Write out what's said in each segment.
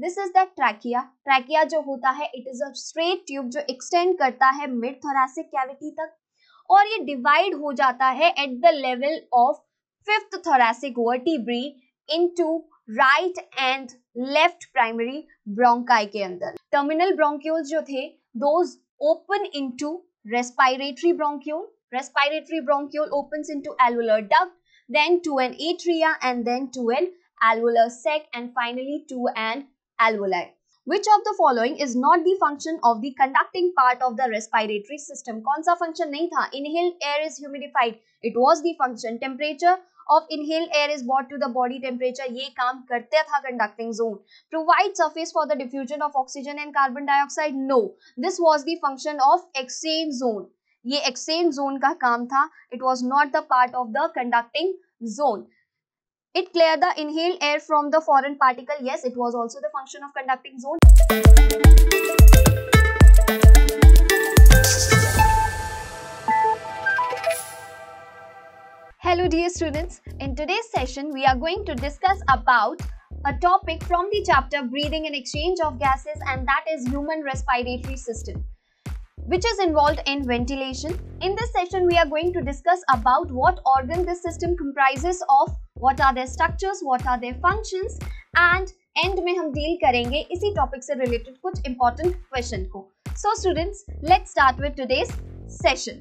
This is the trachea trachea जो होता है it is a straight tube जो एक्सटेंड करता है मिड थोरासिक कैविटी तक और ये डिवाइड हो जाता है at the level of fifth thoracic vertebrae into right and left primary bronchi के अंदर टर्मिनल ब्रोंक्यूल जो थे those open into respiratory bronchiole respiratory bronchiole opens into alveolar duct then to an atria and then to an alveolar sac and finally to an alveoli. Which of the following is not the function of the conducting part of the respiratory system? कौन सा function नहीं था? Inhaled air is humidified. It was the function. Temperature of inhaled air is brought to the body temperature ये काम करता था conducting zone provide surface for the diffusion of oxygen and carbon dioxide no this was the function of exchange zone ये exchange zone का काम था it was not the part of the conducting zone It cleared the inhaled air from the foreign particle. Yes, it was also the function of conducting zone. Hello dear students, in today's session we are going to discuss about a topic from the chapter breathing and exchange of gases and that is human respiratory system which is involved in ventilation. In this session we are going to discuss about what organ this system comprises of what are their structures what are their function and and में हम deal करेंगे इसी topic से related कुछ important question को so students let start with today's session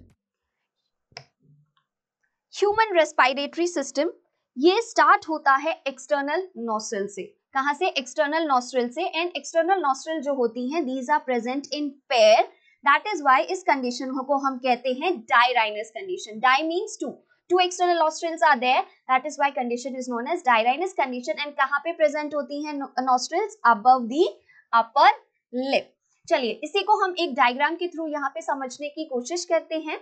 human respiratory system ये start होता है एक्सटर्नल नोस्ट्रल से कहा से एक्सटर्नल नोस्ट्रल से एंड एक्सटर्नल नोस्ट्रल जो होती हैं these are present in pair that is why इस कंडीशन को हम कहते हैं dirhinous condition di means two two external nostrils are there that is why condition is known as dirhinous condition and कहां पे प्रेजेंट होती हैं nostrils above the upper lip चलिए इसी को हम एक डायग्राम के थ्रू यहां पे समझने की कोशिश करते हैं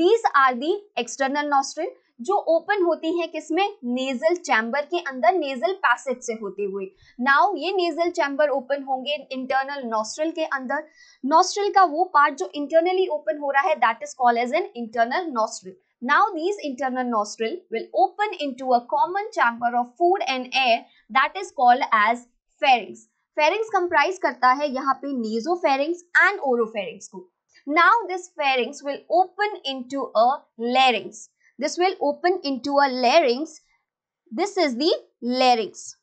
these are the external nostril जो ओपन होती है किसमें नेजल चैम्बर के अंदर नेजल पैसेज से होते हुए नाउ ये नेजल चैम्बर ओपन होंगे इंटरनल नॉस्ट्रल के अंदर नॉस्ट्रल का वो पार्ट जो इंटरनली ओपन हो रहा है that is called as an internal nostril Now these internal nostril will open into a common chamber of food and air that is called as pharynx. Pharynx comprise करता है यहाँ पे nasopharynx and oropharynx को. Now this pharynx will open into a larynx. This will open into a larynx. This is the larynx.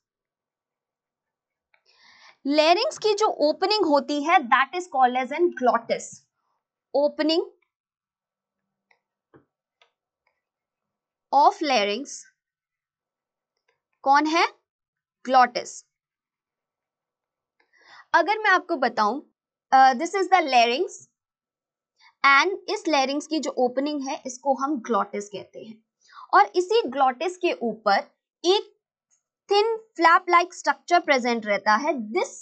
Larynx की जो opening होती है that is called as an glottis opening. Of larynx कौन है glottis अगर मैं आपको बताऊं this is the larynx and इस लेरिंग्स की जो ओपनिंग है इसको हम ग्लॉटिस कहते हैं और इसी ग्लॉटिस के ऊपर एक thin flap like structure present रहता है this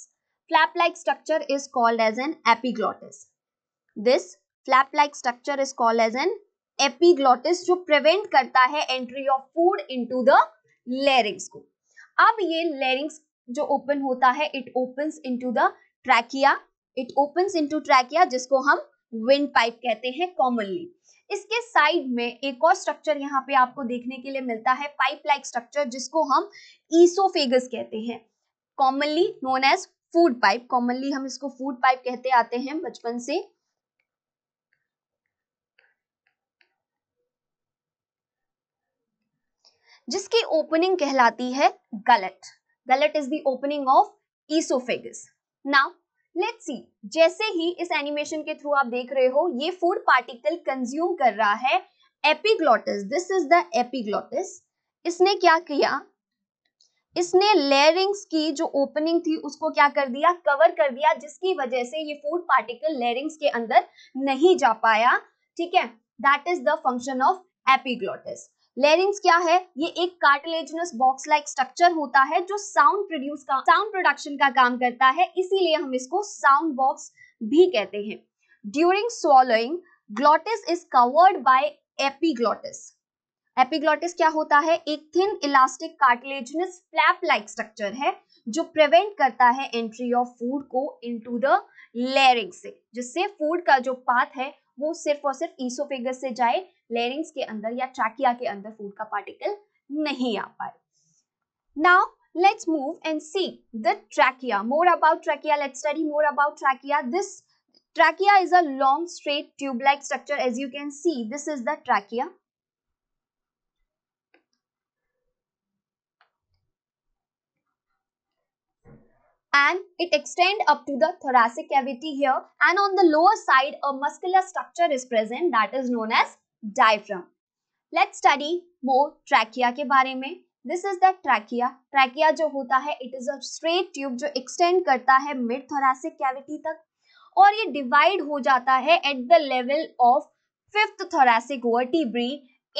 flap like structure is called as an epiglottis this flap like structure is called as an epiglottis जो प्रिवेंट करता है entry of food into the larynx को अब ये लेरिंग्स जो open होता है it open into the trachea it open into trachea जिसको हम विंड पाइप कहते हैं कॉमनली इसके साइड में एक और स्ट्रक्चर यहाँ पे आपको देखने के लिए मिलता है पाइप लाइक स्ट्रक्चर जिसको हम ईसोफेगस कहते हैं commonly known as food pipe commonly हम इसको फूड पाइप कहते आते हैं बचपन से जिसकी ओपनिंग कहलाती है gullet gullet is the opening of oesophagus now let see जैसे ही इस एनिमेशन के थ्रू आप देख रहे हो ये फूड पार्टिकल कंज्यूम कर रहा है epiglottis this is the epiglottis इसने क्या किया इसने लेरिंग्स की जो ओपनिंग थी उसको क्या कर दिया कवर कर दिया जिसकी वजह से ये फूड पार्टिकल लेरिंग्स के अंदर नहीं जा पाया ठीक है that is the function of epiglottis larynx क्या है ये एक कार्टिलेजनस बॉक्स लाइक स्ट्रक्चर होता है जो साउंड प्रोड्यूस का साउंड प्रोडक्शन का काम करता है इसीलिए हम इसको साउंड बॉक्स भी कहते हैं during swallowing glottis is covered by epiglottis epiglottis क्या होता है एक thin elastic cartilaginous flap like structure है जो प्रिवेंट करता है एंट्री ऑफ फूड को इनटू द लेरिंग से जिससे फूड का जो पाथ है वो सिर्फ और सिर्फ ईसोफेगस से जाए लेरिंग्स के अंदर या ट्रैकिया के अंदर फूड का पार्टिकल नहीं आ पाए now let's move and see the trachea more about trachea let's study more about trachea this trachea is a long straight tubular structure as you can see this is the trachea and it extend up to the thoracic cavity here and on the lower side a muscular structure is present that is known as diaphragm. Let's study more trachea के बारे में this is the trachea trachea जो होता है it is a straight tube जो extend करता है mid thoracic cavity तक और ये डिवाइड हो जाता है at the level of fifth thoracic vertebrae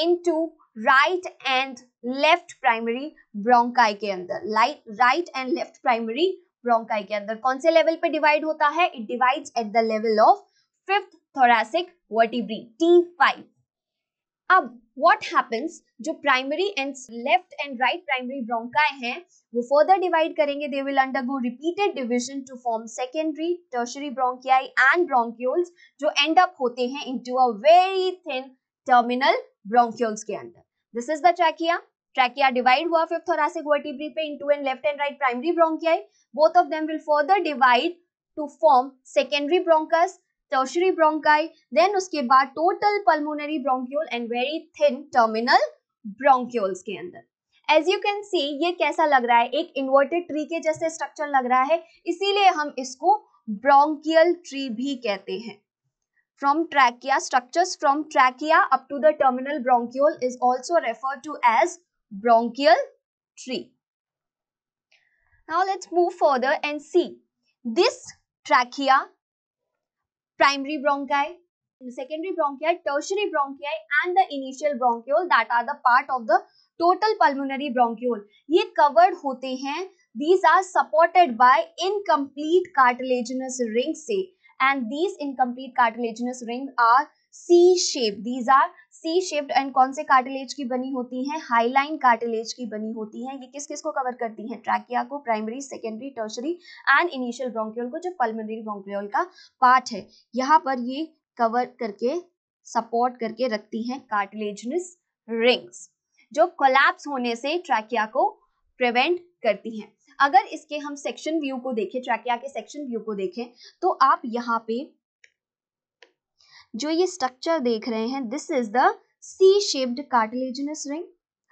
into right and left primary bronchi के अंदर right and left primary bronchi के अंदर कौन से लेवल पे डिवाइड होता है it divides at the level of fifth thoracic vertebrae T five अब व्हाट हैपेंस जो primary and left and right primary bronchi हैं वो फर्दर डिवाइड करेंगे they will undergo repeated division to form secondary tertiary bronchi and bronchioles जो end up होते हैं into a very thin terminal bronchioles के अंदर this is the trachea Trachea divide हुआ fifth thoracic vertebrae पे into and left and right primary bronchi. Both of them will further divide to form secondary bronchus, tertiary bronchi. Then उसके बाद total pulmonary bronchiole and very thin terminal bronchioles के अंदर. As you can सी ये कैसा लग रहा है एक इन्वर्टेड ट्री के जैसे स्ट्रक्चर लग रहा है इसीलिए हम इसको ब्रोंकियल ट्री भी कहते हैं from trachea structures from trachea up to the terminal bronchiole is also referred to as bronchial tree. Now let's move further and see this trachea, primary bronchi, secondary bronchi, tertiary bronchi and the initial bronchiole that are the part of the total pulmonary bronchiole. ye covered hote hain these are supported by incomplete cartilaginous rings say and these incomplete cartilaginous rings are C shape these are C shaped and कौन से cartilage की बनी होती हैं highline cartilage की बनी होती हैं ये किस किस को कवर करती हैं ट्रैकिया को primary secondary tertiary and initial bronchiole को जो पल्मोनरी ब्रोंक्योल का पार्ट है यहाँ पर ये कवर करके सपोर्ट करके रखती हैं कार्टिलेजनस रिंग्स जो कोलैप्स होने से ट्रैकिया को प्रिवेंट करती हैं अगर इसके हम सेक्शन व्यू को देखें ट्रैकिया के सेक्शन व्यू को देखें तो आप यहाँ पे जो ये स्ट्रक्चर देख रहे हैं this is the C shaped cartilaginous ring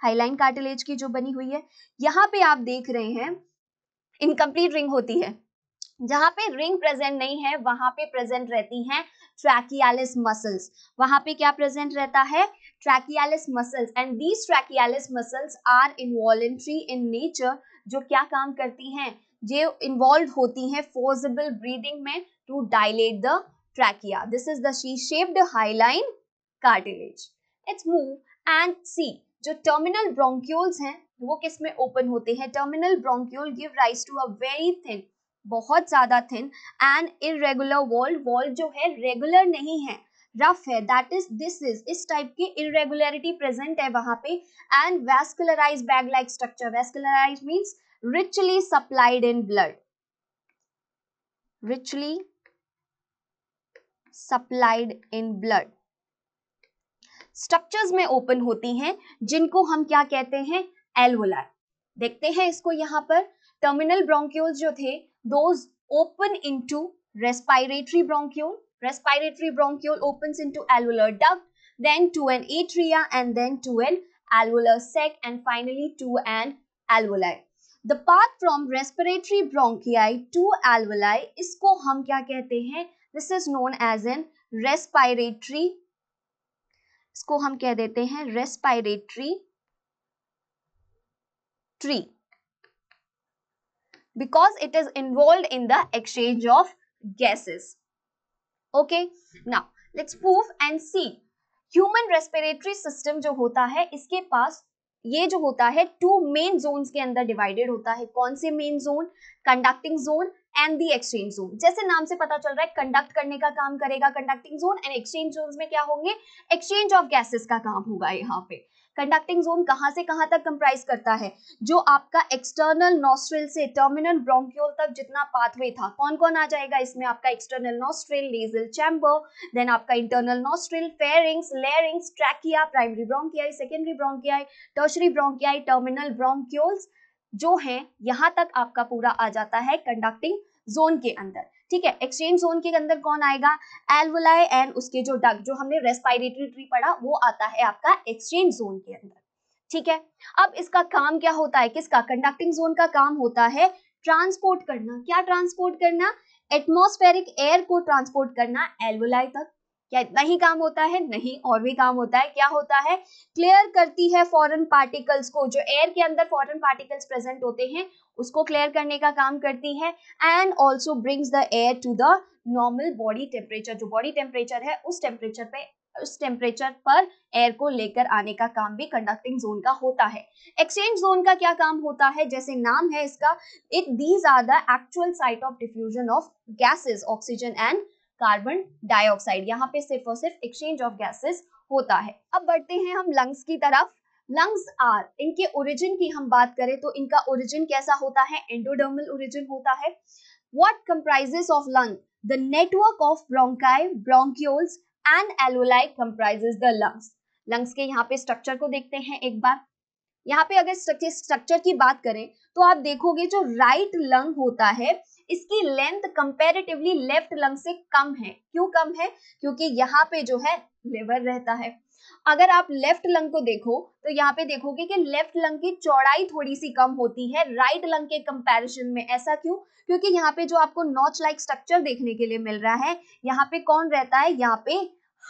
hyaline cartilage की जो बनी हुई है यहाँ पे आप देख रहे हैं इनकम्प्लीट रिंग होती है जहां पे रिंग प्रेजेंट नहीं है वहां पे प्रेजेंट रहती हैं ट्रैकियालिस मसल्स वहां पे क्या प्रेजेंट रहता है trachealis muscles and these trachealis muscles are involuntary in nature जो क्या काम करती हैं जो इन्वॉल्व होती हैं फोर्सेबल ब्रीदिंग में to dilate the trachea. This is the C-shaped hyaline cartilage. Let's move and see. जो terminal bronchioles हैं वो किस में open होते हैं Terminal bronchiole give rise to a very thin, बहुत ज़्यादा thin and irregular wall. Wall जो है regular नहीं है रफ है दैट इज दिस इज इस टाइप की इरेगुलरिटी प्रेजेंट है वहां पे and vascularise bag like structure vascularise means richly supplied in blood richly supplied in blood structures में ओपन होती हैं जिनको हम क्या कहते हैं एलवोलर देखते हैं इसको यहां पर टर्मिनल ब्रोंक्यूल्स जो थे those open into respiratory bronchiole respiratory bronchiole opens into alveolar duct then to an atria and then to an alveolar sac and finally to an alveolar the path from respiratory bronchi to alveoli इसको हम क्या कहते हैं this is known as an respiratory इसको हम कह देते हैं respiratory tree because it is involve in the exchange of gases okay now let's prove and C human respiratory system जो होता है इसके पास ये जो होता है टू मेन जोन्स के अंदर डिवाइडेड होता है कौन से main zone conducting zone and the exchange zone जैसे नाम से पता चल रहा है कंडक्ट करने का काम करेगा conducting zone and exchange zone में क्या होंगे एक्सचेंज ऑफ गैसेस का काम होगा यहाँ पे कंडक्टिंग जोन कहाँ से कहाँ तक कंप्राइज करता है जो आपका एक्सटर्नल नॉस्ट्रिल से टर्मिनल ब्रोंक्योल तक जितना पाथवे था कौन कौन आ जाएगा इसमें आपका external nostril nasal chamber then आपका internal nostril pharynx larynx trachea primary bronchi secondary bronchi tertiary bronchi terminal bronchioles जो है यहाँ तक आपका पूरा आ जाता है कंडक्टिंग जोन के अंदर ठीक है एक्सचेंज जोन के अंदर कौन आएगा एलवलाई एंड उसके जो डग जो हमने रेस्पायरेटरी ट्री पढ़ा वो आता है आपका एक्सचेंज जोन के अंदर ठीक है अब इसका काम क्या होता है किसका कंडक्टिंग जोन का काम होता है ट्रांसपोर्ट करना क्या ट्रांसपोर्ट करना एटमोस्फेरिक एयर को ट्रांसपोर्ट करना एलवलाई तक क्या इतना ही काम होता है नहीं और भी काम होता है क्या होता है क्लियर करती है फॉरेन पार्टिकल्स को जो एयर के अंदर फॉरेन पार्टिकल्स प्रेजेंट होते हैं उसको क्लियर करने का काम करती है and also brings the air to the normal body temperature जो बॉडी टेम्परेचर है उस टेम्परेचर पे उस टेम्परेचर पर एयर को लेकर आने का काम भी कंडक्टिंग जोन का होता है एक्सचेंज जोन का क्या काम होता है जैसे नाम है इसका it these are the actual site of diffusion of gases oxygen and carbon dioxide यहाँ पे सिर्फ और सिर्फ एक्सचेंज ऑफ गैसेस होता है अब बढ़ते हैं हम लंग्स की तरफ लंग्स आर इनके ओरिजिन की हम बात करें तो इनका ओरिजिन कैसा होता है एंडोडर्मल ओरिजिन होता है what comprises of lung the network of bronchi bronchioles and alveoli comprises the lungs lungs के यहाँ पे स्ट्रक्चर को देखते हैं एक बार यहाँ पे अगर स्ट्रक्चर की बात करें तो आप देखोगे जो राइट लंग होता है इसकी लेंथ कंपेरेटिवली लेफ्ट लंग से कम है क्यों कम है क्योंकि यहाँ पे जो है लिवर रहता है अगर आप लेफ्ट लंग को देखो तो यहाँ पे देखोगे कि लेफ्ट लंग की चौड़ाई थोड़ी सी कम होती है राइट लंग के कंपैरिजन में ऐसा क्यों क्योंकि यहाँ पे जो आपको नॉच लाइक स्ट्रक्चर देखने के लिए मिल रहा है यहाँ पे कौन रहता है यहाँ पे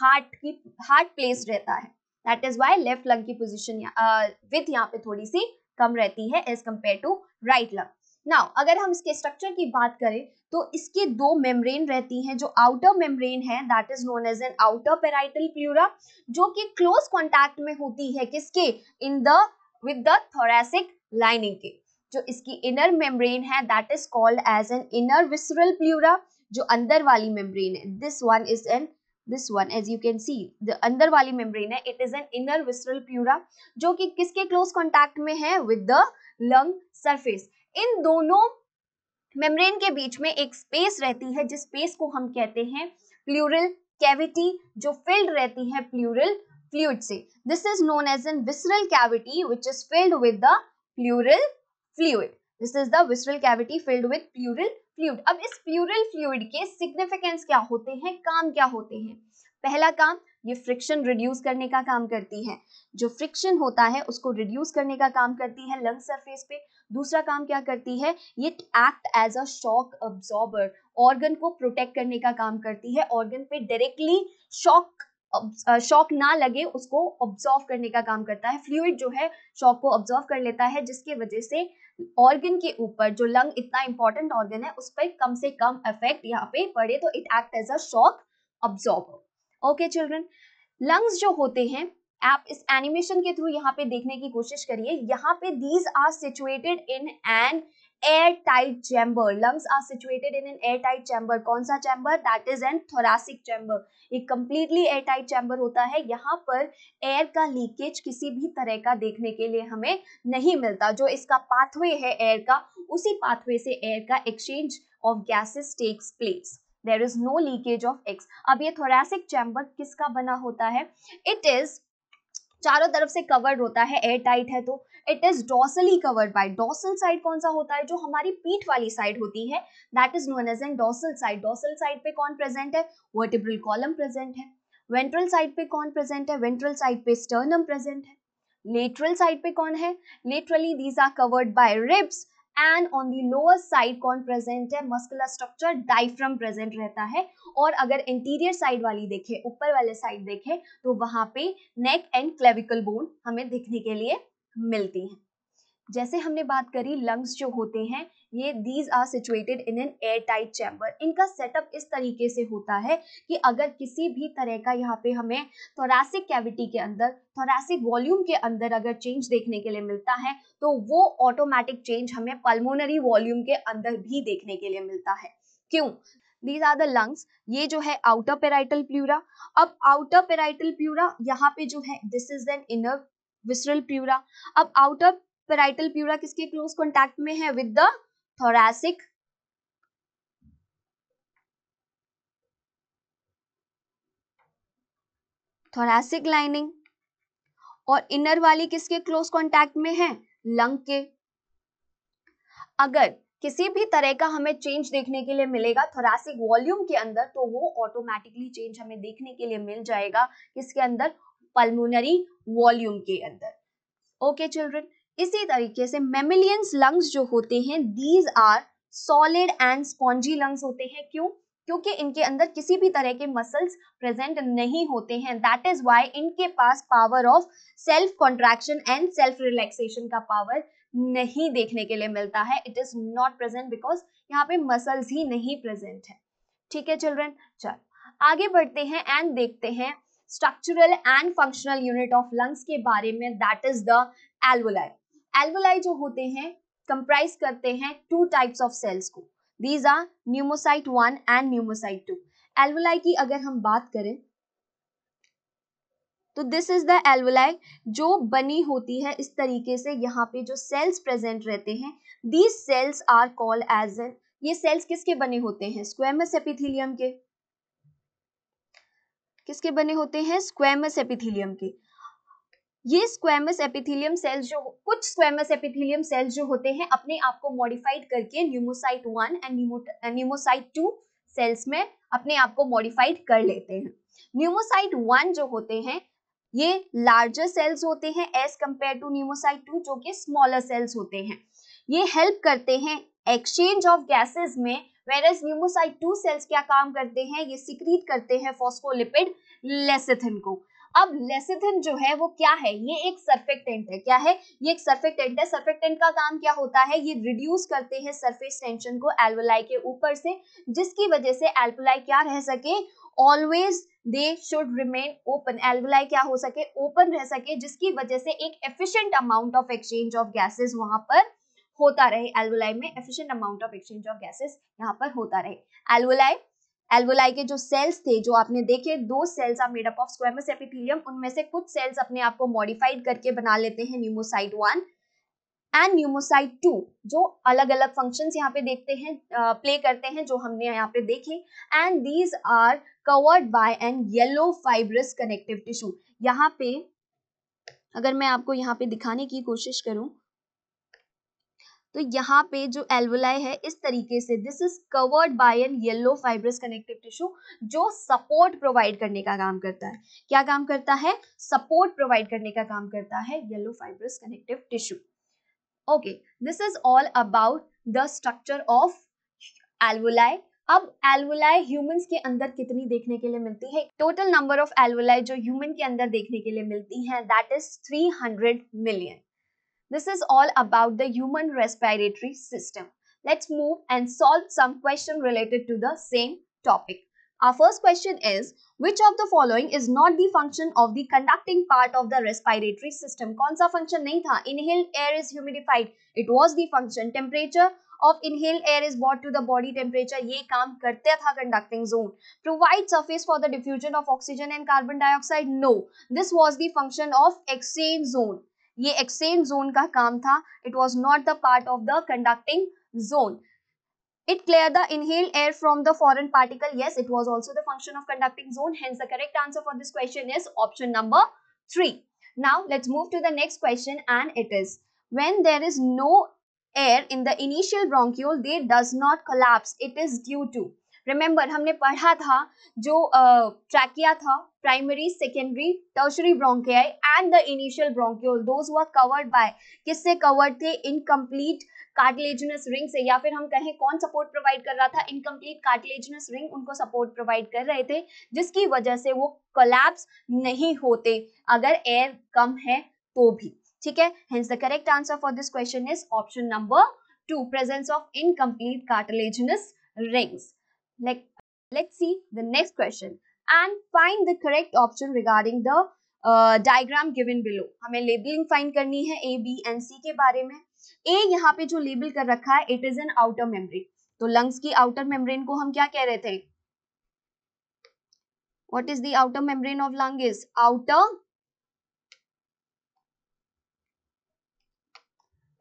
हार्ट की हार्ट प्लेस रहता है that is why left lung की पोजिशन विथ uh, यहाँ पे थोड़ी सी कम रहती है as compare to right lung now अगर हम इसके स्ट्रक्चर की बात करें तो इसके दो मेम्ब्रेन रहती हैं जो आउटर मेम्ब्रेन है that is known as an outer parietal pleura जो कि क्लोज कॉन्टैक्ट में होती है किसके in the with the thoracic lining के जो इसकी इनर मेम्ब्रेन है that is called as an inner visceral pleura जो अंदर वाली मेम्ब्रेन है this one is an this one as you can see the अंदर वाली मेम्ब्रेन है it is an inner visceral pleura जो कि किसके क्लोज कॉन्टैक्ट में है विद द लंग सरफेस इन दोनों मेम्ब्रेन के बीच में एक स्पेस रहती है जिस स्पेस को हम कहते हैं प्लूरल कैविटी जो फिल्ड रहती है प्लूरल फ्लूड से this is known as an visceral cavity which is filled with the pleural fluid this is the visceral cavity filled with pleural fluid अब इस प्लूरल फ्लूड के सिग्निफिकेंस क्या होते हैं काम क्या होते हैं पहला काम ये फ्रिक्शन रिड्यूस करने का काम करती है जो फ्रिक्शन होता है उसको रिड्यूस करने का काम करती है लंग सरफेस पे दूसरा काम क्या करती है ये act as a shock absorber organ को प्रोटेक्ट करने का काम करती है ऑर्गन पे डायरेक्टली शॉक शॉक ना लगे उसको ऑब्जॉर्व करने का काम करता है फ्लूड जो है शॉक को ऑब्जॉर्व कर लेता है जिसके वजह से ऑर्गन के ऊपर जो लंग इतना इंपॉर्टेंट ऑर्गन है उस पर कम से कम इफेक्ट यहाँ पे पड़े तो it act as a shock absorber okay children lungs जो होते हैं आप इस एनिमेशन के थ्रू यहाँ पे देखने की कोशिश करिए यहाँ पे these are situated in and airtight chamber lungs are situated in an airtight chamber कौन सा chamber that is an thoracic chamber ये completely airtight chamber होता है यहाँ पर air का leakage किसी भी तरह का देखने के लिए हमें नहीं मिलता जो इसका pathway है air का उसी pathway से air का exchange of gases takes place there is no leakage of ex अब ये थोरेसिक चैम्बर किसका बना होता है इट इज चारों तरफ से कवर्ड होता है एयर टाइट है तो it is dorsally covered by dorsal side कौन सा होता है जो हमारी पीठ वाली साइड होती है that is known as an dorsal side dorsal side पे कौन प्रेजेंट है वर्टिब्रल कॉलम प्रेजेंट है वेंट्रल साइड पे कौन प्रेजेंट है वेंट्रल साइड पे स्टर्नम प्रेजेंट है लेटरल साइड पे कौन है laterally these are covered by ribs and on the lower side कौन प्रेजेंट है मस्कुलर स्ट्रक्चर डाइफ्रम प्रेजेंट रहता है और अगर इंटीरियर साइड वाली देखें ऊपर वाले साइड देखें तो वहां पे नेक एंड क्लेविकल बोन हमें दिखने के लिए मिलती हैं जैसे हमने बात करी लंग्स जो होते हैं ये these are situated in an air tight chamber इनका सेटअप इस तरीके से होता है कि अगर किसी भी तरह का यहाँ पे हमें थोरासिक कैविटी के अंदर थोरासिक वॉल्यूम के अंदर अगर चेंज देखने के लिए मिलता है तो वो ऑटोमेटिक चेंज हमें पल्मोनरी वॉल्यूम के अंदर भी देखने के लिए मिलता है क्यों दीज आर द लंग्स ये जो है आउटर पेराइटल प्यूरा अब आउटर पेराइटल प्यूरा यहाँ पे जो है this is an inner visceral pleura अब आउटर पेराइटल प्यूरा किसके क्लोज कॉन्टेक्ट में है with the thoracic thoracic lining और इनर वाली किसके क्लोज कॉन्टेक्ट में है लंग के अगर किसी भी तरह का हमें चेंज देखने के लिए मिलेगा थोरासिक वॉल्यूम के अंदर तो वो ऑटोमेटिकली चेंज हमें देखने के लिए मिल जाएगा किसके अंदर पल्मोनरी वॉल्यूम के अंदर ओके चिल्ड्रन इसी तरीके से मेमिलियंस लंग्स जो होते हैं these are solid and spongy lungs होते हैं क्यों क्योंकि इनके अंदर किसी भी तरह के मसल्स प्रेजेंट नहीं होते हैं दैट इज वाई इनके पास power of self contraction and self relaxation का पावर नहीं देखने के लिए मिलता है it is not present because यहाँ पे मसल्स ही नहीं प्रेजेंट है ठीक है चिल्ड्रन चल आगे बढ़ते हैं एंड देखते हैं structural and functional unit of lungs के बारे में that is the alveoli alveoli जो होते हैं कंप्राइज करते हैं टू टाइप्स ऑफ सेल्स को these are pneumocyte one and pneumocyte two alveoli की अगर हम बात करें तो दिस इज द एल्वोलाई जो बनी होती है इस तरीके से यहाँ पे जो सेल्स प्रेजेंट रहते हैं these cells are called as an ये सेल्स किसके बने होते हैं स्क्वेमस एपिथीलियम के किसके बने होते हैं स्क्वेमस एपिथिलियम के ये स्क्वेमस एपिथिलियम सेल्स जो कुछ स्क्वेमस एपिथिलियम सेल्स जो होते हैं अपने आप को मॉडिफाइड करके pneumocyte one and pneumocyte two cells में अपने आप को मॉडिफाइड कर लेते हैं न्यूमोसाइट वन जो होते हैं ये लार्जर सेल्स होते हैं as compare to pneumocyte two जो कि स्मॉलर सेल्स होते हैं ये हेल्प करते हैं एक्सचेंज ऑफ गैसेस में वेरस न्यूमोसाइट टू सेल्स क्या काम करते हैं ये सिक्रीट करते हैं फॉस्फोलिपिड लेसिथिन को अब लेसिथिन जो है वो क्या है ये एक सर्फेक्टेंट है क्या है ये एक सर्फेक्टेंट है सर्फेक्टेंट का काम क्या होता है ये रिड्यूस करते हैं सरफेस टेंशन को एल्वोलाई के ऊपर से जिसकी वजह से एल्वलाई क्या रह सके always they should remain open alveoli क्या हो सके ओपन रह सके जिसकी वजह से एक efficient amount of exchange of gases वहां पर होता रहे एल्वोलाई में efficient amount of exchange of gases यहाँ पर होता रहे एल्वोलाई एल्वोलाई के जो सेल्स थे जो आपने देखे दो cells are made up of squamous epithelium उनमें से कुछ सेल्स अपने आप को मॉडिफाइड करके बना लेते हैं pneumocyte one and pneumocyte two जो अलग अलग फंक्शन यहाँ पे देखते हैं प्ले uh, करते हैं जो हमने यहाँ पे देखे and these are covered by an yellow fibrous connective tissue यहाँ पे अगर मैं आपको यहाँ पे दिखाने की कोशिश करूं तो यहाँ पे जो एल्वोलाई है इस तरीके से this is covered by an yellow fibrous connective tissue जो सपोर्ट प्रोवाइड करने का काम करता है क्या काम करता है सपोर्ट प्रोवाइड करने का काम करता है yellow fibrous connective tissue okay this is all about the structure of alveoli अब एल्वोलाई ह्यूमंस के अंदर कितनी देखने के लिए मिलती है टोटल नंबर ऑफ एल्वोलाई जो ह्यूमन के अंदर देखने के लिए मिलती है that is 300 million This is all about the human respiratory system. Let's move and solve some question related to the same topic. Our first question is, which of the following is not the function of the conducting part of the respiratory system? कौन सा function नहीं था? Inhaled air is humidified. It was the function. Temperature of inhaled air is brought to the body temperature ये काम करते था conducting zone provide surface for the diffusion of oxygen and carbon dioxide no this was the function of exchange zone ये exchange zone का काम था it was not the part of the conducting zone it clear the inhale air from the foreign particle yes it was also the function of conducting zone hence the correct answer for this question is option number three now let's move to the next question and it is when there is no air in the initial bronchiole they does not collapse it is due to remember हमने पढ़ा था जो trachea था primary secondary tertiary bronchi and the initial bronchiole those हुआ covered बाय किससे covered थे incomplete cartilaginous ring से या फिर हम कहें कौन सपोर्ट प्रोवाइड कर रहा था इनकम्प्लीट कार्टिलेजनस रिंग उनको सपोर्ट प्रोवाइड कर रहे थे जिसकी वजह से वो कोलैप्स नहीं होते अगर एयर कम है तो भी ठीक है hence the correct answer for this question is option number two presence of incomplete cartilaginous rings like let's see the diagram given below हमें लेबलिंग फाइन करनी है ए बी एन सी के बारे में ए यहाँ पे जो लेबल कर रखा है it is an outer membrane तो लंग्स की आउटर मेम्ब्रेन को हम क्या कह रहे थे what is the outer membrane of lung is outer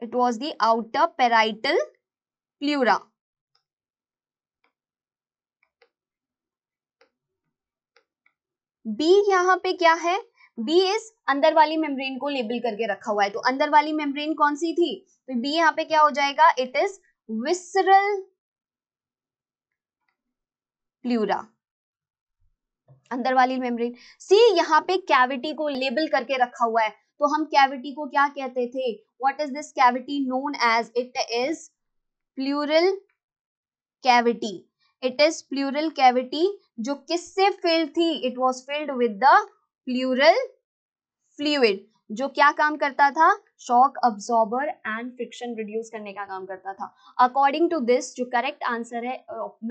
it was the outer parietal pleura B यहाँ पे क्या है बी इस अंदर वाली मेम्ब्रेन को लेबल करके रखा हुआ है तो अंदर वाली मेम्ब्रेन कौन सी थी तो बी यहाँ पे क्या हो जाएगा इट इज विसरल प्लूरा अंदर वाली मेम्ब्रेन सी यहाँ पे कैविटी को लेबल करके रखा हुआ है तो हम कैविटी को क्या कहते थे what is this cavity known as it is pleural cavity it is pleural cavity जो किससे फिल्ड थी it was filled with the pleural fluid जो क्या काम करता था shock absorber and friction reduce करने का काम करता था अकॉर्डिंग टू दिस जो करेक्ट आंसर है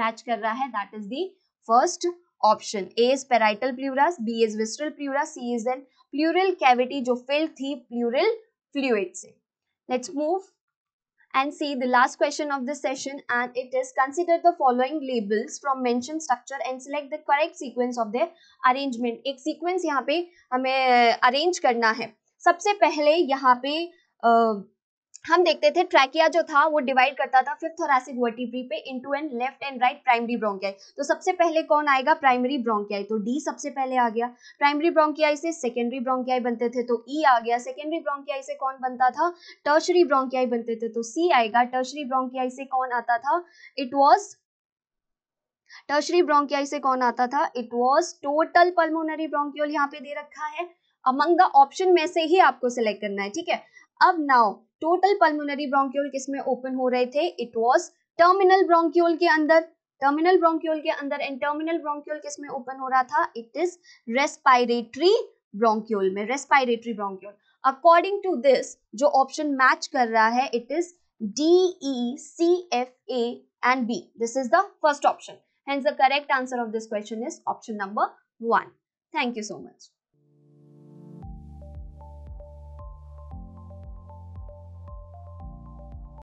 मैच कर रहा है that is the first option A is parietal pleuras B is visceral pleuras C is an pleural cavity जो फिल्ड थी प्लूरल फ्लूड से let's move and see the last question of the session and it is consider the following labels from mentioned structure and select the correct sequence of their arrangement ek sequence yahan pe hame arrange karna hai sabse pehle yahan pe uh, हम देखते थे trachea जो था वो divide करता था fifth एसिड vertebrae पे into and left and right primary bronchi तो सबसे पहले कौन आएगा प्राइमरी ब्रोंकियाई तो डी सबसे पहले आ गया प्राइमरी ब्रोंकियाई से सेकेंडरी ब्रोंकियाई बनते थे तो ई e आ गया सेकेंडरी ब्रोंकियाई से कौन बनता था टर्शरी ब्रोंकियाई बनते थे तो सी आएगा टर्शरी ब्रोंकियाई से कौन आता था इट वॉज टर्शरी ब्रोंकियाई से कौन आता था it was total pulmonary bronchiole यहाँ पे दे रखा है अमंग द ऑप्शन में से ही आपको सिलेक्ट करना है ठीक है अब नाउ टोटल पल्मोनरी ब्रोंक्यूल किसमें ओपन हो रहे थे इट वॉज टर्मिनल ब्रोंक्यूल के अंदर टर्मिनल ब्रोंक्यूल के अंदर एंड टर्मिनल ब्रोंक्यूल किसमें ओपन हो रहा था इट इज रेस्पायरेटरी ब्रोंक्यूल में respiratory bronchiole according to this जो ऑप्शन मैच कर रहा है it is D E C F A and B this is the first option hence the correct answer of this question is option number 1 thank you so much